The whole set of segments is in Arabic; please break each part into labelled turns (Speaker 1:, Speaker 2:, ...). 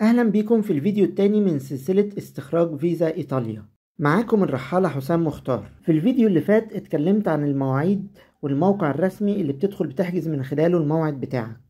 Speaker 1: أهلا بيكم في الفيديو الثاني من سلسلة استخراج فيزا إيطاليا معاكم الرحالة حسام مختار في الفيديو اللي فات اتكلمت عن المواعيد والموقع الرسمي اللي بتدخل بتحجز من خلاله الموعد بتاعك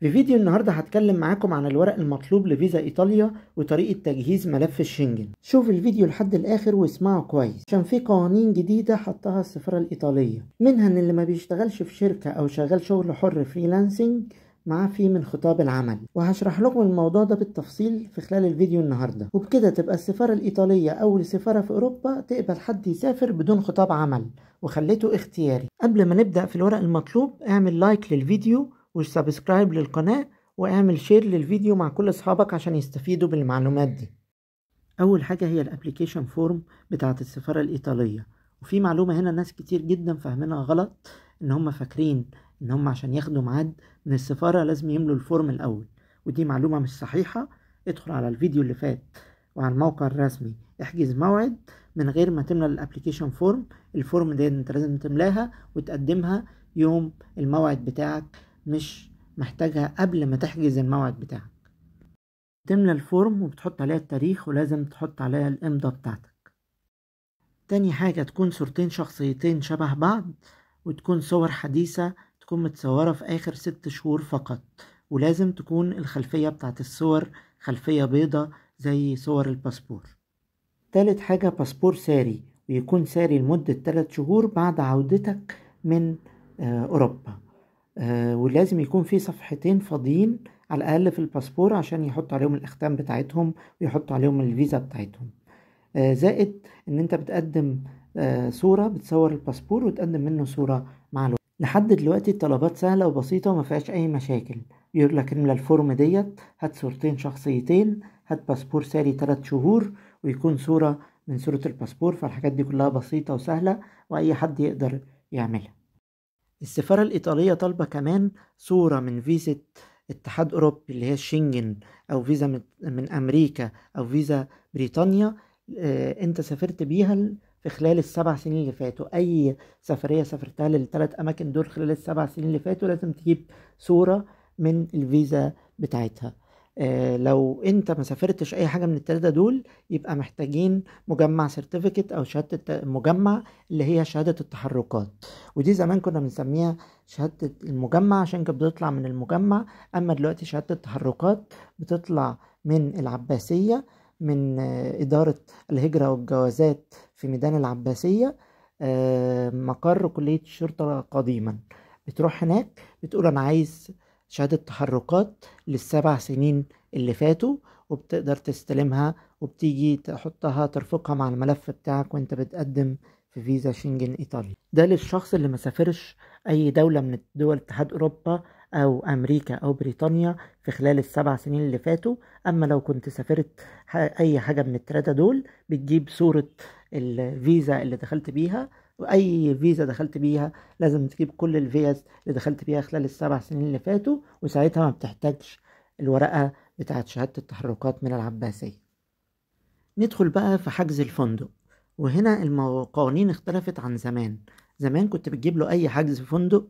Speaker 1: في فيديو النهاردة هتكلم معاكم عن الورق المطلوب لفيزا إيطاليا وطريقة تجهيز ملف الشنجن شوف الفيديو لحد الآخر واسمعه كويس عشان في قوانين جديدة حطها السفارة الإيطالية منها إن اللي ما بيشتغلش في شركة أو شغال شغل حر فريلانسنج معاه في من خطاب العمل وهشرح لكم الموضوع ده بالتفصيل في خلال الفيديو النهاردة وبكده تبقى السفارة الإيطالية أول سفارة في أوروبا تقبل حد يسافر بدون خطاب عمل وخليته اختياري قبل ما نبدأ في الورق المطلوب اعمل لايك للفيديو وسبسكرايب للقناة واعمل شير للفيديو مع كل أصحابك عشان يستفيدوا بالمعلومات دي أول حاجة هي الابليكيشن فورم بتاعة السفارة الإيطالية وفي معلومة هنا ناس كتير جدا فاهمينها غلط إن هم فاكرين ان هم عشان ياخدوا ميعاد من السفاره لازم يملوا الفورم الاول ودي معلومه مش صحيحه ادخل على الفيديو اللي فات وعلى الموقع الرسمي احجز موعد من غير ما تملى الابلكيشن فورم الفورم دي انت لازم تملاها وتقدمها يوم الموعد بتاعك مش محتاجها قبل ما تحجز الموعد بتاعك تملى الفورم وبتحط عليها التاريخ ولازم تحط عليها الامضة بتاعتك تاني حاجة تكون صورتين شخصيتين شبه بعض وتكون صور حديثة تكون متصورة في آخر ست شهور فقط ولازم تكون الخلفية بتاعت الصور خلفية بيضة زي صور الباسبور تالت حاجة باسبور ساري ويكون ساري لمدة تلات شهور بعد عودتك من آه، أوروبا آه، ولازم يكون في صفحتين فاضيين على الأقل في الباسبور عشان يحط عليهم الأختام بتاعتهم ويحط عليهم الفيزا بتاعتهم آه، زائد إن أنت بتقدم صورة بتصور الباسبور وتقدم منه صورة لحد دلوقتي الطلبات سهلة وبسيطة وما فيهاش أي مشاكل يقول لك املى الفورم ديت هات صورتين شخصيتين هات باسبور ساري تلات شهور ويكون صورة من صورة الباسبور فالحاجات دي كلها بسيطة وسهلة وأي حد يقدر يعملها السفارة الإيطالية طالبة كمان صورة من فيزا اتحاد أوروبي اللي هي الشنجن أو فيزا من أمريكا أو فيزا بريطانيا آه، انت سافرت بيها في خلال السبع سنين اللي فاتوا اي سفريه سافرتها للثلاث اماكن دول خلال السبع سنين اللي فاتوا لازم تجيب صوره من الفيزا بتاعتها آه لو انت ما سافرتش اي حاجه من الثلاثه دول يبقى محتاجين مجمع سيرتيفيكت او شهاده المجمع اللي هي شهاده التحركات ودي زمان كنا بنسميها شهاده المجمع عشان كانت بتطلع من المجمع اما دلوقتي شهاده التحركات بتطلع من العباسيه من إدارة الهجرة والجوازات في ميدان العباسية آه، مقر كلية الشرطة قديما بتروح هناك بتقول أنا عايز شهادة تحركات للسبع سنين اللي فاتوا وبتقدر تستلمها وبتيجي تحطها ترفقها مع الملف بتاعك وانت بتقدم في فيزا شنجن ايطالي ده للشخص اللي ما سافرش اي دوله من دول اتحاد اوروبا أو أمريكا أو بريطانيا في خلال السبع سنين اللي فاتوا أما لو كنت سافرت أي حاجة من التلاتة دول بتجيب صورة الفيزا اللي دخلت بيها واي فيزا دخلت بيها لازم تجيب كل الفيز اللي دخلت بيها خلال السبع سنين اللي فاتوا وساعتها ما بتحتاجش الورقه بتاعه شهاده التحركات من العباسيه ندخل بقى في حجز الفندق وهنا القوانين اختلفت عن زمان زمان كنت بتجيب له اي حجز في فندق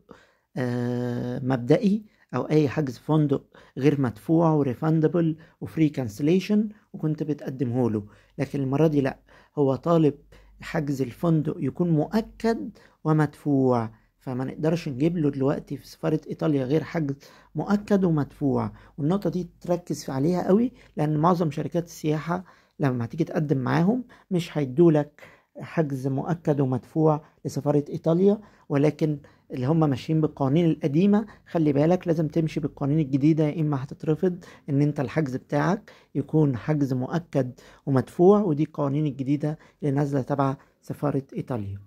Speaker 1: آه، مبدئي او اي حجز فندق غير مدفوع وريفاندبل وفري كانسليشن وكنت بتقدمه له لكن المره دي لا هو طالب حجز الفندق يكون مؤكد ومدفوع فما نقدرش نجيب له دلوقتي في سفارة إيطاليا غير حجز مؤكد ومدفوع والنقطة دي تركز عليها قوي لأن معظم شركات السياحة لما هتيجي تقدم معاهم مش هيدولك حجز مؤكد ومدفوع لسفارة إيطاليا ولكن اللي هم ماشيين بالقوانين القديمه خلي بالك لازم تمشي بالقوانين الجديده يا اما هتترفض ان انت الحجز بتاعك يكون حجز مؤكد ومدفوع ودي القوانين الجديده اللي نازله تبع سفاره ايطاليا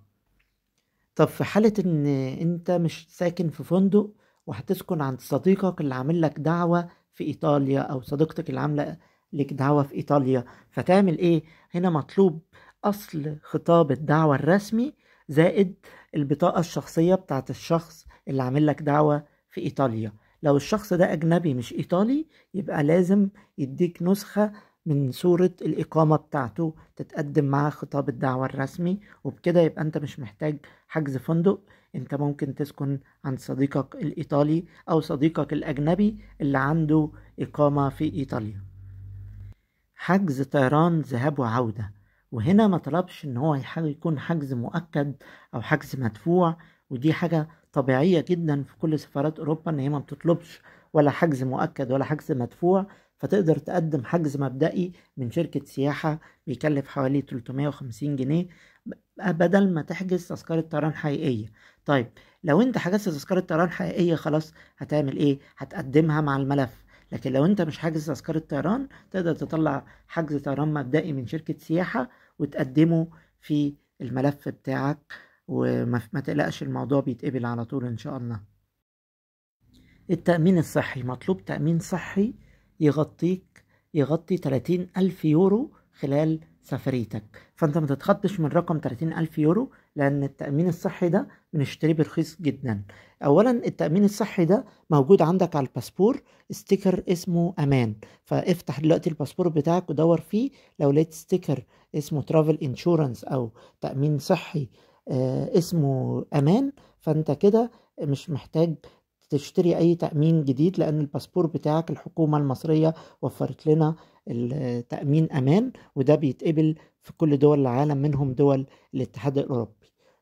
Speaker 1: طب في حاله ان انت مش ساكن في فندق وهتسكن عند صديقك اللي عامل لك دعوه في ايطاليا او صديقتك اللي عامله لك دعوه في ايطاليا فتعمل ايه هنا مطلوب اصل خطاب الدعوه الرسمي زائد البطاقة الشخصية بتاعة الشخص اللي عامل لك دعوة في إيطاليا لو الشخص ده أجنبي مش إيطالي يبقى لازم يديك نسخة من صورة الإقامة بتاعته تتقدم مع خطاب الدعوة الرسمي وبكده يبقى أنت مش محتاج حجز فندق أنت ممكن تسكن عند صديقك الإيطالي أو صديقك الأجنبي اللي عنده إقامة في إيطاليا حجز طيران ذهاب وعودة وهنا ما طلبش ان هو يكون حجز مؤكد او حجز مدفوع ودي حاجة طبيعية جدا في كل سفارات اوروبا ان هي ما بتطلبش ولا حجز مؤكد ولا حجز مدفوع فتقدر تقدم حجز مبدئي من شركة سياحة بيكلف حوالي 350 جنيه بدل ما تحجز تذكرة طيران حقيقية طيب لو انت حجزت تذكرة طيران حقيقية خلاص هتعمل ايه هتقدمها مع الملف لكن لو انت مش حاجز تذكره طيران تقدر تطلع حجز طيران مبدئي من شركه سياحه وتقدمه في الملف بتاعك وما تقلقش الموضوع بيتقبل على طول ان شاء الله التأمين الصحي مطلوب تأمين صحي يغطيك يغطي 30 ألف يورو خلال سفريتك فأنت ما تتخطش من رقم 30 ألف يورو لأن التأمين الصحي ده بنشتريه برخيص جدا اولا التامين الصحي ده موجود عندك على الباسبور ستيكر اسمه امان فافتح دلوقتي الباسبور بتاعك ودور فيه لو لقيت ستيكر اسمه ترافل انشورنس او تامين صحي آه، اسمه امان فانت كده مش محتاج تشتري اي تامين جديد لان الباسبور بتاعك الحكومه المصريه وفرت لنا التامين امان وده بيتقبل في كل دول العالم منهم دول الاتحاد الاوروبي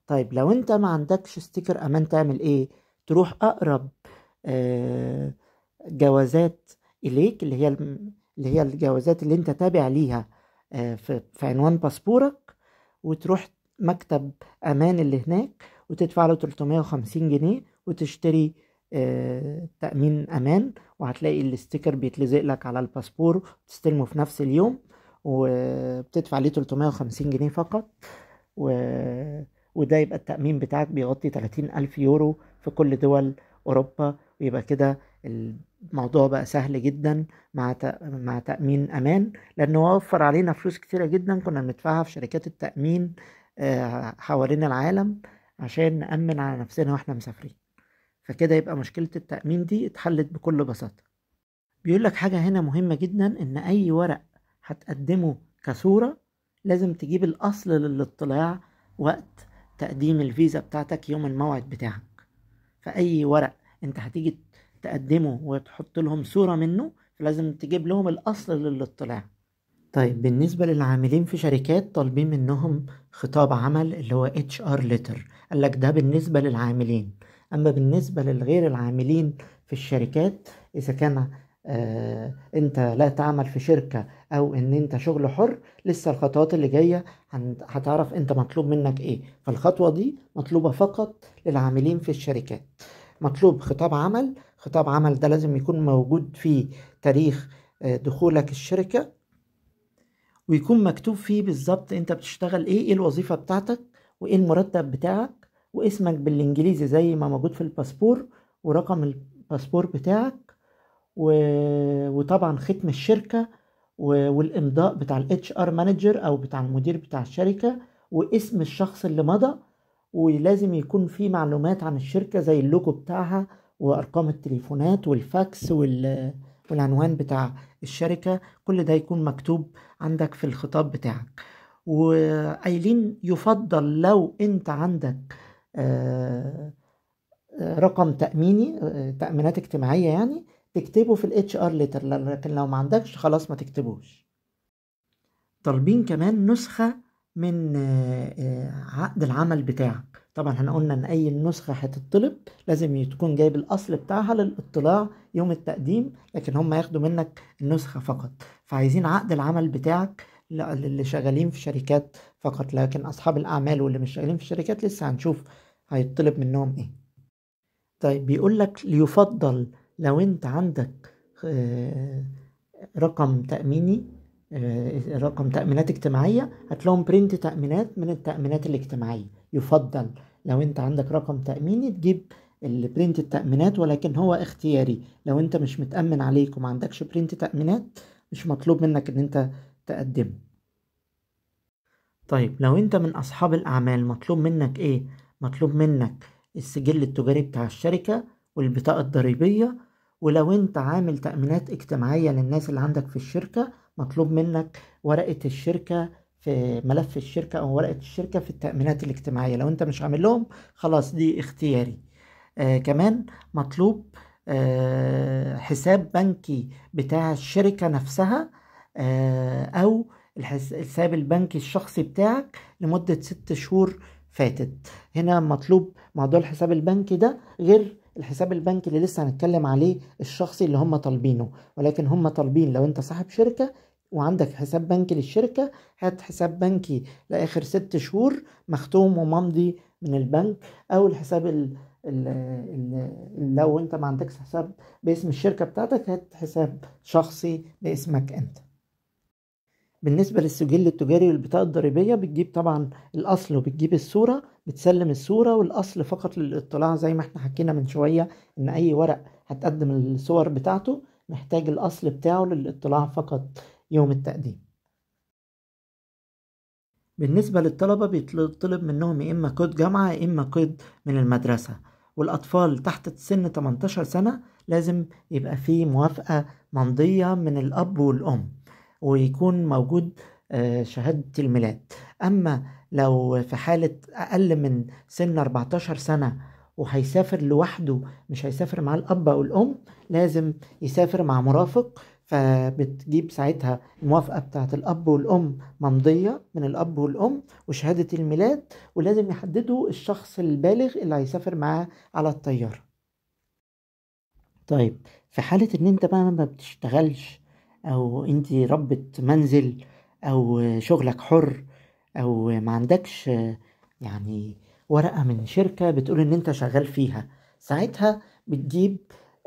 Speaker 1: طيب لو انت ما عندكش ستيكر امان تعمل ايه تروح اقرب آه، جوازات اليك اللي هي اللي هي الجوازات اللي انت تابع ليها آه، في عنوان باسبورك وتروح مكتب امان اللي هناك وتدفع له 350 جنيه وتشتري آه، تأمين أمان وهتلاقي الاستيكر بيتلزق لك على الباسبور وتستلمه في نفس اليوم وبتدفع عليه 350 جنيه فقط و وده يبقى التأمين بتاعك بيغطي 30 ألف يورو في كل دول أوروبا ويبقى كده الموضوع بقى سهل جدا مع مع تأمين أمان لأنه وفر علينا فلوس كتيرة جدا كنا بندفعها في شركات التأمين آه، حوالين العالم عشان نأمن على نفسنا واحنا مسافرين فكده يبقى مشكلة التأمين دي اتحلت بكل بساطة بيقول لك حاجة هنا مهمة جدا إن أي ورق هتقدمه كصورة لازم تجيب الأصل للاطلاع وقت تقديم الفيزا بتاعتك يوم الموعد بتاعك فأي ورق أنت هتيجي تقدمه وتحط لهم صورة منه فلازم تجيب لهم الأصل للاطلاع طيب بالنسبة للعاملين في شركات طالبين منهم خطاب عمل اللي هو HR letter قال لك ده بالنسبة للعاملين أما بالنسبة للغير العاملين في الشركات إذا كان آه، انت لا تعمل في شركة او ان انت شغل حر لسه الخطوات اللي جاية هتعرف انت مطلوب منك ايه فالخطوة دي مطلوبة فقط للعاملين في الشركات مطلوب خطاب عمل خطاب عمل ده لازم يكون موجود فيه تاريخ آه، دخولك الشركة ويكون مكتوب فيه بالظبط انت بتشتغل ايه ايه الوظيفة بتاعتك وايه المرتب بتاعك واسمك بالانجليزي زي ما موجود في الباسبور ورقم الباسبور بتاعك وطبعا ختم الشركه والامضاء بتاع الاتش ار مانجر او بتاع المدير بتاع الشركه واسم الشخص اللي مضى ولازم يكون في معلومات عن الشركه زي اللوجو بتاعها وارقام التليفونات والفاكس وال والعنوان بتاع الشركه كل ده يكون مكتوب عندك في الخطاب بتاعك وقايلين يفضل لو انت عندك آه، آه، رقم تاميني آه، تامينات اجتماعيه يعني تكتبه في الاتش ار ليتر لكن لو ما عندكش خلاص ما تكتبوش طالبين كمان نسخة من آه، عقد العمل بتاعك طبعا احنا قلنا ان اي نسخة هتطلب لازم تكون جايب الاصل بتاعها للاطلاع يوم التقديم لكن هم ياخدوا منك النسخة فقط فعايزين عقد العمل بتاعك اللي شغالين في شركات فقط لكن اصحاب الاعمال واللي مش شغالين في الشركات لسه هنشوف هيطلب منهم ايه طيب بيقول لك ليفضل لو انت عندك آه، رقم تأميني آه، رقم تأمينات اجتماعية هتلاقيهم برنت تأمينات من التأمينات الاجتماعية يفضل لو انت عندك رقم تأميني تجيب البرنت التأمينات ولكن هو اختياري لو انت مش متأمن عليك وما عندكش برنت تأمينات مش مطلوب منك ان انت تقدمه طيب لو انت من اصحاب الاعمال مطلوب منك ايه مطلوب منك السجل التجاري بتاع الشركة والبطاقة الضريبية ولو انت عامل تأمينات اجتماعية للناس اللي عندك في الشركة مطلوب منك ورقة الشركة في ملف الشركة أو ورقة الشركة في التأمينات الاجتماعية لو انت مش عامل لهم خلاص دي اختياري آه كمان مطلوب آه حساب بنكي بتاع الشركة نفسها آه أو الحساب البنكي الشخصي بتاعك لمدة ست شهور فاتت هنا مطلوب موضوع الحساب البنكي ده غير الحساب البنكي اللي لسه هنتكلم عليه الشخصي اللي هم طالبينه ولكن هم طالبين لو انت صاحب شركه وعندك حساب بنكي للشركه هات حساب بنكي لاخر ست شهور مختوم وممضي من البنك او الحساب ال ال ال لو انت ما عندكش حساب باسم الشركه بتاعتك هات حساب شخصي باسمك انت بالنسبه للسجل التجاري والبطاقه الضريبيه بتجيب طبعا الاصل وبتجيب الصوره بتسلم الصوره والاصل فقط للاطلاع زي ما احنا حكينا من شويه ان اي ورق هتقدم الصور بتاعته محتاج الاصل بتاعه للاطلاع فقط يوم التقديم بالنسبة للطلبة بيطلب منهم يا إما كود جامعة يا إما كود من المدرسة والأطفال تحت سن 18 سنة لازم يبقى فيه موافقة ممضية من الأب والأم ويكون موجود آه، شهادة الميلاد أما لو في حالة أقل من سن 14 سنة وهيسافر لوحده مش هيسافر مع الأب أو الأم لازم يسافر مع مرافق فبتجيب ساعتها الموافقة بتاعه الأب والأم ممضية من الأب والأم وشهادة الميلاد ولازم يحددوا الشخص البالغ اللي هيسافر معاه على الطيارة طيب في حالة إن أنت بقى ما بتشتغلش او انت ربة منزل او شغلك حر او ما عندكش يعني ورقة من شركة بتقول ان انت شغال فيها ساعتها بتجيب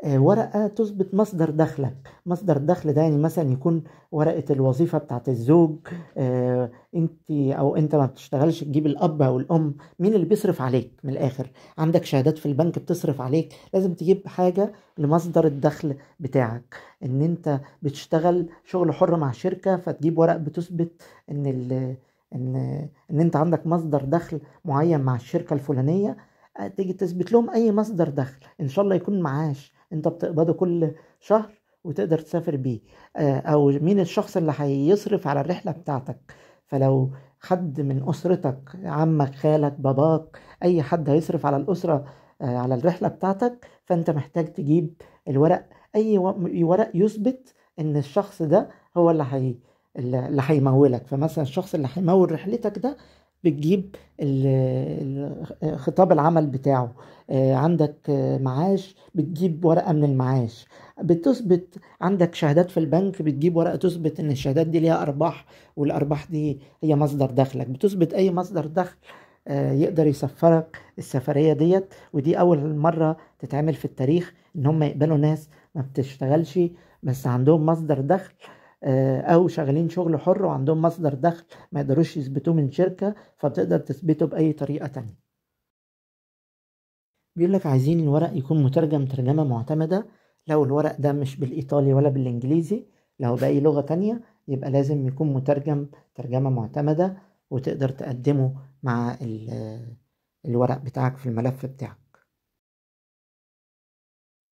Speaker 1: آه، ورقة تثبت مصدر دخلك مصدر الدخل ده يعني مثلا يكون ورقة الوظيفة بتاعت الزوج آه، انت او انت ما بتشتغلش تجيب الاب او الام مين اللي بيصرف عليك من الاخر عندك شهادات في البنك بتصرف عليك لازم تجيب حاجة لمصدر الدخل بتاعك ان انت بتشتغل شغل حر مع شركة فتجيب ورق بتثبت ان ان ان انت عندك مصدر دخل معين مع الشركة الفلانية آه، تيجي تثبت لهم اي مصدر دخل ان شاء الله يكون معاش انت بتقبضه كل شهر وتقدر تسافر بيه آه، او مين الشخص اللي هيصرف على الرحله بتاعتك فلو حد من اسرتك عمك خالك باباك اي حد هيصرف على الاسره آه، على الرحله بتاعتك فانت محتاج تجيب الورق اي ورق يثبت ان الشخص ده هو اللي هي اللي هيمولك فمثلا الشخص اللي هيمول رحلتك ده بتجيب خطاب العمل بتاعه آه، عندك معاش بتجيب ورقه من المعاش بتثبت عندك شهادات في البنك بتجيب ورقه تثبت ان الشهادات دي ليها ارباح والارباح دي هي مصدر دخلك بتثبت اي مصدر دخل آه، يقدر يسفرك السفريه ديت ودي اول مره تتعمل في التاريخ ان هم يقبلوا ناس ما بتشتغلش بس عندهم مصدر دخل آه، او شغالين شغل حر وعندهم مصدر دخل ما يقدروش يثبتوه من شركه فبتقدر تثبته باي طريقه تانية بيقول لك عايزين الورق يكون مترجم ترجمه معتمده لو الورق ده مش بالايطالي ولا بالانجليزي لو باي لغه تانية يبقى لازم يكون مترجم ترجمه معتمده وتقدر تقدمه مع الورق بتاعك في الملف بتاعك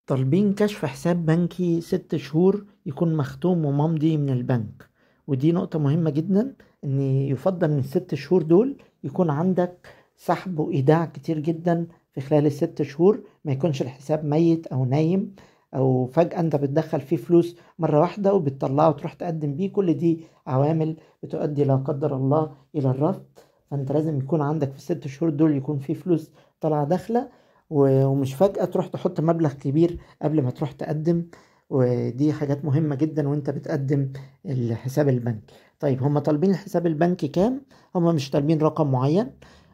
Speaker 1: طالبين كشف حساب بنكي ست شهور يكون مختوم وممضي من البنك ودي نقطة مهمة جدا ان يفضل ان الست شهور دول يكون عندك سحب وايداع كتير جدا في خلال الست شهور ما يكونش الحساب ميت او نايم او فجأة انت بتدخل فيه فلوس مرة واحدة وبتطلعه وتروح تقدم بيه كل دي عوامل بتؤدي لا قدر الله الى الرفض فانت لازم يكون عندك في الست شهور دول يكون فيه فلوس طالعة داخلة ومش فجأة تروح تحط مبلغ كبير قبل ما تروح تقدم ودي حاجات مهمة جدا وانت بتقدم الحساب البنكي طيب هم طالبين الحساب البنكي كام هم مش طالبين رقم معين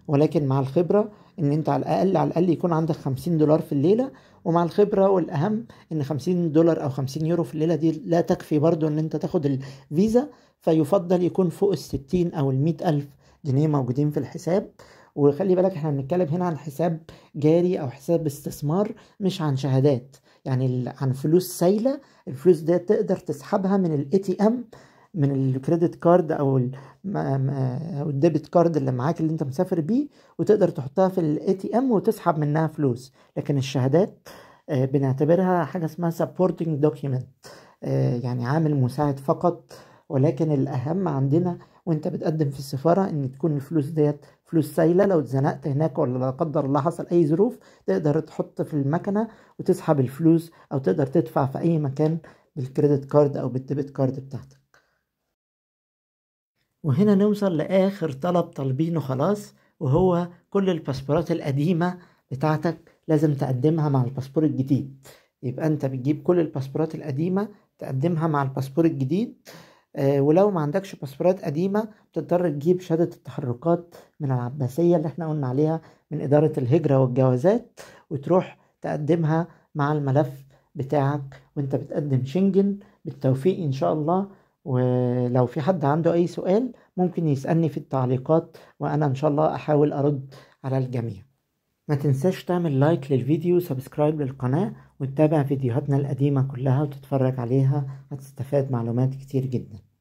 Speaker 1: ولكن مع الخبرة ان انت على الاقل على الاقل يكون عندك 50 دولار في الليلة ومع الخبرة والاهم ان 50 دولار او 50 يورو في الليلة دي لا تكفي برضو ان انت تاخد الفيزا فيفضل يكون فوق ال 60 او ال الف جنيه موجودين في الحساب وخلي بالك احنا بنتكلم هنا عن حساب جاري او حساب استثمار مش عن شهادات يعني عن فلوس سايله الفلوس دي تقدر تسحبها من الاي تي ام من الكريدت كارد او او الديبت كارد اللي معاك اللي انت مسافر بيه وتقدر تحطها في الاي تي ام وتسحب منها فلوس لكن الشهادات آه، بنعتبرها حاجه اسمها سبورتنج دوكيمنت آه، يعني عامل مساعد فقط ولكن الاهم عندنا وانت بتقدم في السفاره ان تكون الفلوس ديت فلوس سايله لو اتزنقت هناك ولا لا قدر الله حصل اي ظروف تقدر تحط في المكنه وتسحب الفلوس او تقدر تدفع في اي مكان بالكريدت كارد او بالديبت كارد بتاعتك وهنا نوصل لاخر طلب طالبينه خلاص وهو كل الباسبورات القديمه بتاعتك لازم تقدمها مع الباسبور الجديد يبقى انت بتجيب كل الباسبورات القديمه تقدمها مع الباسبور الجديد آه، ولو ما عندكش باسبورات قديمه بتضطر تجيب شهاده التحركات من العباسيه اللي احنا قلنا عليها من اداره الهجره والجوازات وتروح تقدمها مع الملف بتاعك وانت بتقدم شنجن بالتوفيق ان شاء الله ولو في حد عنده اي سؤال ممكن يسالني في التعليقات وانا ان شاء الله احاول ارد على الجميع ما تنساش تعمل لايك للفيديو وسبسكرايب للقناة وتتابع فيديوهاتنا القديمة كلها وتتفرج عليها هتستفاد معلومات كتير جدا